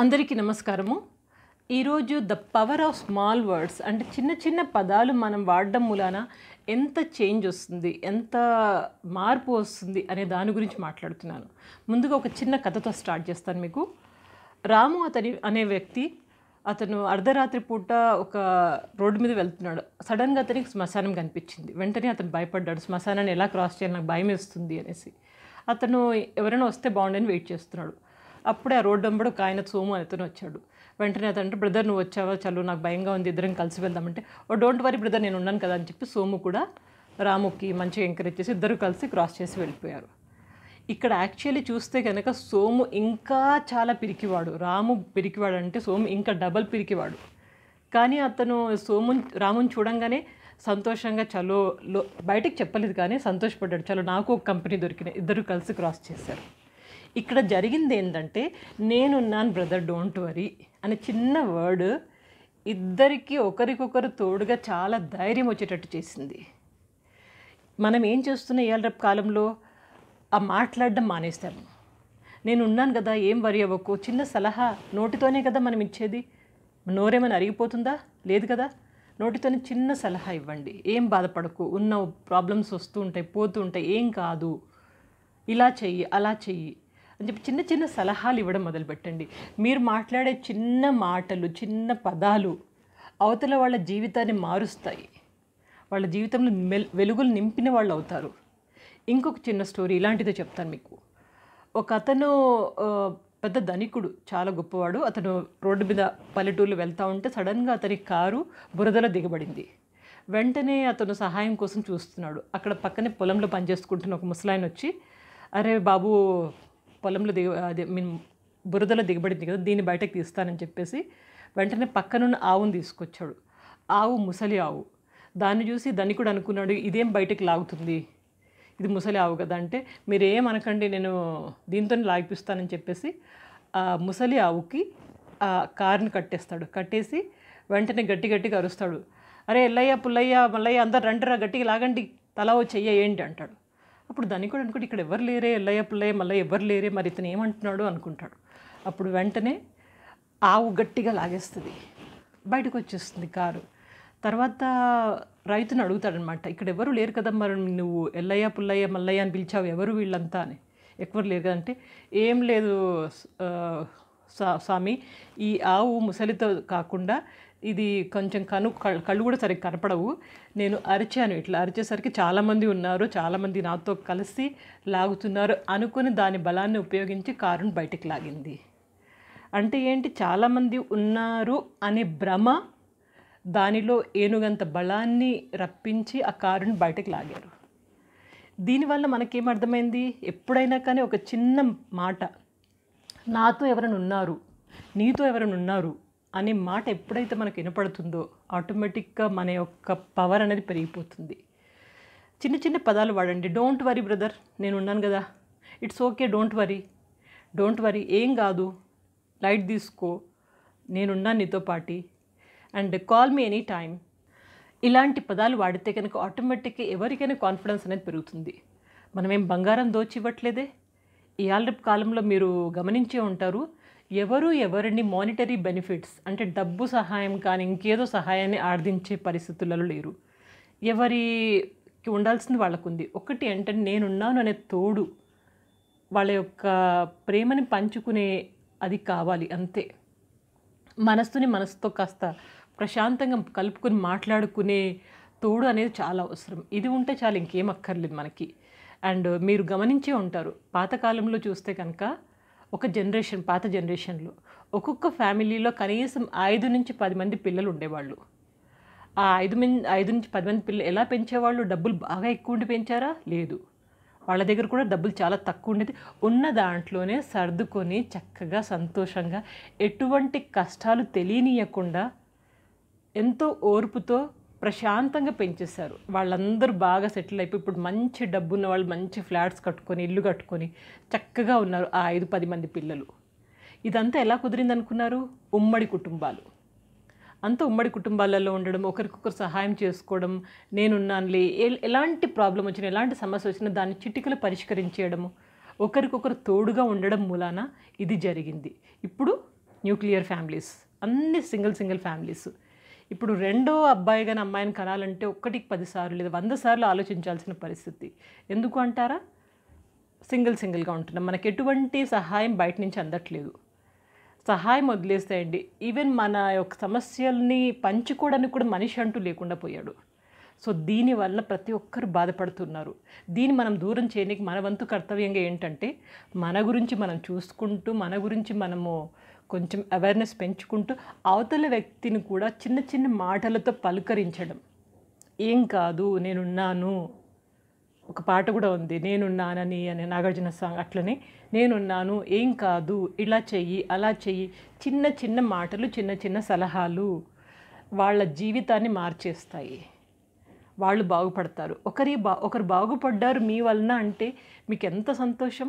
అందరికీ నమస్కారము ఈరోజు the power of small words అంటే చిన్న చిన్న పదాలు మనం వాడడం మూలాన ఎంత చేంజ్ వస్తుంది ఎంత మార్పు వస్తుంది అనే దాని గురించి మాట్లాడుతున్నాను ముందుగా ఒక చిన్న కథతో స్టార్ట్ చేస్తాను మీకు రాము అతని అనే వ్యక్తి అతను అర్ధరాత్రి పూట ఒక రోడ్డు మీద వెళ్తున్నాడు సడన్గా అతనికి శ్మశానం కనిపించింది వెంటనే అతను భయపడ్డాడు శ్మశానాన్ని ఎలా క్రాస్ చేయాలి నాకు భయం వేస్తుంది అనేసి అతను ఎవరైనా వస్తే బాగుండని వెయిట్ చేస్తున్నాడు అప్పుడే ఆ రోడ్డు వెంబడి ఆయన సోము అతను వచ్చాడు వెంటనే అతను బ్రదర్ నువ్వు వచ్చావా చలు నాకు భయంగా ఉంది ఇద్దరం కలిసి వెళ్దామంటే ఓ డోంట్ వరీ బ్రదర్ నేను ఉన్నాను కదా అని చెప్పి సోము కూడా రాముకి మంచిగా ఎంకరేజ్ చేసి ఇద్దరు కలిసి క్రాస్ చేసి వెళ్ళిపోయారు ఇక్కడ యాక్చువల్లీ చూస్తే కనుక సోము ఇంకా చాలా పిరికివాడు రాము పిరికివాడు అంటే సోము ఇంకా డబల్ పిరికివాడు కానీ అతను సోము రాముని చూడంగానే సంతోషంగా చలో బయటకు చెప్పలేదు కానీ సంతోషపడ్డాడు చలో నాకు ఒక కంపెనీ దొరికినాయి ఇద్దరు కలిసి క్రాస్ చేశారు ఇక్కడ జరిగింది ఏంటంటే నేనున్నాను బ్రదర్ డోంట్ వరీ అనే చిన్న వర్డ్ ఇద్దరికి ఒకరికొకరు తోడుగా చాలా ధైర్యం వచ్చేటట్టు చేసింది మనం ఏం చేస్తున్న ఏళ్ళ రేపు కాలంలో ఆ మాట్లాడడం మానేస్తాము నేను ఉన్నాను కదా ఏం వరి అవ్వకు చిన్న సలహా నోటితోనే కదా మనం ఇచ్చేది నోరేమైనా అరిగిపోతుందా లేదు కదా నోటితోనే చిన్న సలహా ఇవ్వండి ఏం బాధపడకు ఉన్న ప్రాబ్లమ్స్ వస్తూ ఉంటాయి పోతూ ఉంటాయి ఏం కాదు ఇలా చెయ్యి అలా చెయ్యి అని చెప్పి చిన్న చిన్న సలహాలు ఇవ్వడం మొదలుపెట్టండి మీరు మాట్లాడే చిన్న మాటలు చిన్న పదాలు అవతల వాళ్ళ జీవితాన్ని మారుస్తాయి వాళ్ళ జీవితంలో మెల్ వెలుగులు నింపిన వాళ్ళు అవుతారు ఇంకొక చిన్న స్టోరీ ఇలాంటిదో చెప్తాను మీకు ఒక అతను పెద్ద ధనికుడు చాలా గొప్పవాడు అతను రోడ్డు మీద పల్లెటూరులో వెళ్తూ ఉంటే సడన్గా అతని కారు బురదలో దిగబడింది వెంటనే అతను సహాయం కోసం చూస్తున్నాడు అక్కడ పక్కనే పొలంలో పనిచేసుకుంటున్న ఒక ముసలాయన వచ్చి అరే బాబు పొలంలో దిగు అదే మీన్ బురదలో దిగబడింది కదా దీన్ని బయటకు తీస్తానని చెప్పేసి వెంటనే పక్కనున్న ఆవును తీసుకొచ్చాడు ఆవు ముసలి ఆవు దాన్ని చూసి ధనికుడు అనుకున్నాడు ఇదేం బయటకు లాగుతుంది ఇది ముసలి ఆవు కదా అంటే మీరు అనకండి నేను దీంతో లాగిపిస్తానని చెప్పేసి ఆ ముసలి ఆవుకి ఆ కారుని కట్టేస్తాడు కట్టేసి వెంటనే గట్టి గట్టిగా అరుస్తాడు అరే ఎల్లయ్య పుల్లయ్య మల్లయ్య అందరు రండిరా గట్టిగా లాగండి తలా చెయ్య ఏంటి అంటాడు అప్పుడు దాన్ని కూడా అనుకుంటే ఇక్కడ ఎవరు లేరే ఎల్లయ్య పుల్లయ్య మళ్ళీ ఎవరు లేరే మరి ఇతను ఏమంటున్నాడు అనుకుంటాడు అప్పుడు వెంటనే ఆవు గట్టిగా లాగేస్తుంది బయటకు వచ్చేస్తుంది కారు తర్వాత రైతును అడుగుతాడనమాట ఇక్కడ ఎవరు లేరు కదా మరి నువ్వు ఎల్లయ్య పుల్లయ్య మల్లయ్య అని పిలిచావు ఎవరు వీళ్ళంతా అని ఎక్కువ లేరు కదంటే ఏం లేదు స్వామి ఈ ఆవు ముసలితో కాకుండా ఇది కొంచెం కను కళ్ళు కూడా సరిగ్గా కనపడవు నేను అరిచాను ఇట్లా అరిచేసరికి చాలామంది ఉన్నారు చాలామంది నాతో కలిసి లాగుతున్నారు అనుకుని దాని బలాన్ని ఉపయోగించి కారును బయటికి లాగింది అంటే ఏంటి చాలామంది ఉన్నారు అనే భ్రమ దానిలో ఏనుగంత బలాన్ని రప్పించి ఆ కారును బయటకు లాగారు దీనివల్ల మనకేం అర్థమైంది ఎప్పుడైనా కానీ ఒక చిన్న మాట నాతో ఎవరైనా ఉన్నారు నీతో ఎవరైనా ఉన్నారు అనే మాట ఎప్పుడైతే మనకు వినపడుతుందో ఆటోమేటిక్గా మన యొక్క పవర్ అనేది పెరిగిపోతుంది చిన్న చిన్న పదాలు వాడండి డోంట్ వరీ బ్రదర్ నేను ఉన్నాను కదా it's okay don't worry don't worry ఏం కాదు లైట్ తీసుకో నేనున్నాను నీతో పాటి and call me any time ఇలాంటి పదాలు వాడితే కనుక ఆటోమేటిక్గా ఎవరికైనా కాన్ఫిడెన్స్ అనేది పెరుగుతుంది మనమేం బంగారం దోచి ఇవ్వట్లేదే ఈ కాలంలో మీరు గమనించే ఉంటారు ఎవరు ఎవరిని మానిటరీ బెనిఫిట్స్ అంటే డబ్బు సహాయం కానీ ఇంకేదో సహాయాన్ని ఆర్దించే పరిస్థితులలో లేరు ఎవరికి ఉండాల్సింది వాళ్ళకుంది ఒకటి ఏంటంటే నేనున్నాను అనే తోడు వాళ్ళ యొక్క ప్రేమని పంచుకునే అది కావాలి అంతే మనస్సుని మనసుతో కాస్త ప్రశాంతంగా కలుపుకొని మాట్లాడుకునే తోడు అనేది చాలా అవసరం ఇది ఉంటే చాలా ఇంకేం అక్కర్లేదు మనకి అండ్ మీరు గమనించే ఉంటారు పాతకాలంలో చూస్తే కనుక ఒక జనరేషన్ పాత జనరేషన్లో ఒక్కొక్క ఫ్యామిలీలో కనీసం ఐదు నుంచి పది మంది పిల్లలు ఉండేవాళ్ళు ఆ ఐదు మంది ఐదు నుంచి పది మంది పిల్లలు ఎలా పెంచేవాళ్ళు డబ్బులు బాగా ఎక్కువ ఉండి పెంచారా లేదు వాళ్ళ దగ్గర కూడా డబ్బులు చాలా తక్కువ ఉండేది ఉన్న దాంట్లోనే సర్దుకొని చక్కగా సంతోషంగా ఎటువంటి కష్టాలు తెలియనియకుండా ఎంతో ఓర్పుతో ప్రశాంతంగా పెంచేశారు వాళ్ళందరూ బాగా సెటిల్ అయిపోయి ఇప్పుడు మంచి డబ్బు ఉన్న వాళ్ళు మంచి ఫ్లాట్స్ కట్టుకొని ఇల్లు కట్టుకొని చక్కగా ఉన్నారు ఆ ఐదు పది మంది పిల్లలు ఇదంతా ఎలా కుదిరింది అనుకున్నారు ఉమ్మడి కుటుంబాలు అంత ఉమ్మడి కుటుంబాలలో ఉండడం ఒకరికొకరు సహాయం చేసుకోవడం నేనున్నానులే ఎలాంటి ప్రాబ్లం వచ్చినా ఎలాంటి సమస్య వచ్చినా దాన్ని చిటికలు పరిష్కరించేయడము ఒకరికొకరు తోడుగా ఉండడం మూలాన ఇది జరిగింది ఇప్పుడు న్యూక్లియర్ ఫ్యామిలీస్ అన్ని సింగిల్ సింగిల్ ఫ్యామిలీస్ ఇప్పుడు రెండో అబ్బాయి కానీ అమ్మాయిని కనాలంటే ఒక్కటికి పదిసార్లు లేదా వంద సార్లు ఆలోచించాల్సిన పరిస్థితి ఎందుకు అంటారా సింగిల్ సింగిల్గా ఉంటున్నాం మనకి ఎటువంటి సహాయం బయట నుంచి అందట్లేదు సహాయం వదిలేస్తాయండి ఈవెన్ మన యొక్క సమస్యల్ని పంచుకోవడానికి కూడా మనిషి అంటూ లేకుండా పోయాడు సో దీనివల్ల ప్రతి ఒక్కరు బాధపడుతున్నారు దీన్ని మనం దూరం చేయడానికి మన వంతు కర్తవ్యంగా ఏంటంటే మన గురించి మనం చూసుకుంటూ మన గురించి మనము కొంచెం అవేర్నెస్ పెంచుకుంటూ అవతల వ్యక్తిని కూడా చిన్న చిన్న మాటలతో పలకరించడం ఏం కాదు నేనున్నాను ఒక పాట కూడా ఉంది నేనున్నానని అనే నాగార్జున సాంగ్ అట్లనే నేనున్నాను ఏం కాదు ఇలా చెయ్యి అలా చెయ్యి చిన్న చిన్న మాటలు చిన్న చిన్న సలహాలు వాళ్ళ జీవితాన్ని మార్చేస్తాయి వాళ్ళు బాగుపడతారు ఒకరి బా ఒకరు బాగుపడ్డారు మీ వలన అంటే మీకు ఎంత సంతోషం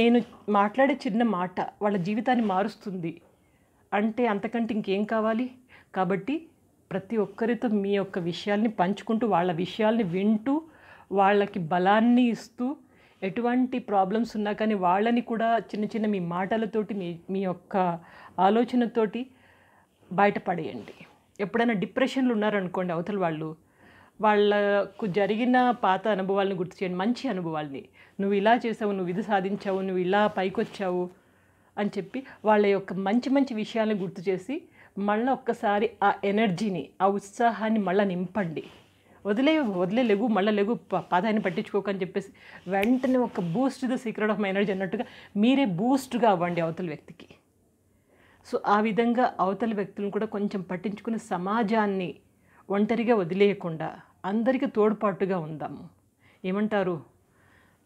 నేను మాట్లాడే చిన్న మాట వాళ్ళ జీవితాన్ని మారుస్తుంది అంటే అంతకంటే ఇంకేం కావాలి కాబట్టి ప్రతి ఒక్కరితో మీ యొక్క విషయాల్ని పంచుకుంటూ వాళ్ళ విషయాల్ని వింటూ వాళ్ళకి బలాన్ని ఇస్తూ ఎటువంటి ప్రాబ్లమ్స్ ఉన్నా కానీ వాళ్ళని కూడా చిన్న చిన్న మీ మాటలతోటి మీ మీ యొక్క ఆలోచనతోటి బయటపడేయండి ఎప్పుడైనా డిప్రెషన్లు ఉన్నారనుకోండి అవతల వాళ్ళు వాళ్ళకు జరిగిన పాత అనుభవాలను గుర్తు చేయండి మంచి అనుభవాల్ని నువ్వు ఇలా చేసావు నువ్వు ఇది సాధించావు నువ్వు ఇలా పైకొచ్చావు అని చెప్పి వాళ్ళ యొక్క మంచి మంచి విషయాలను గుర్తు చేసి మళ్ళీ ఒక్కసారి ఆ ఎనర్జీని ఆ ఉత్సాహాన్ని మళ్ళీ నింపండి వదిలే వదిలే లెగు మళ్ళీ లేవు పాదాన్ని పట్టించుకోకని చెప్పేసి వెంటనే ఒక boost the secret of my energy అన్నట్టుగా మీరే బూస్ట్గా అవ్వండి అవతల వ్యక్తికి సో ఆ విధంగా అవతల వ్యక్తులను కూడా కొంచెం పట్టించుకుని సమాజాన్ని ఒంటరిగా వదిలేయకుండా అందరికీ తోడ్పాటుగా ఉందాము ఏమంటారు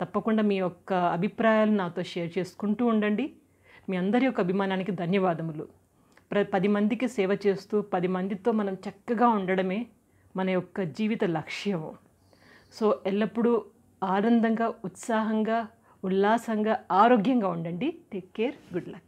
తప్పకుండా మీ యొక్క అభిప్రాయాలు నాతో షేర్ చేసుకుంటూ ఉండండి మీ అందరి యొక్క అభిమానానికి ధన్యవాదములు ప్ర పది మందికి సేవ చేస్తూ పది మందితో మనం చక్కగా ఉండడమే మన యొక్క జీవిత లక్ష్యము సో ఎల్లప్పుడూ ఆనందంగా ఉత్సాహంగా ఉల్లాసంగా ఆరోగ్యంగా ఉండండి టేక్ కేర్ గుడ్ లక్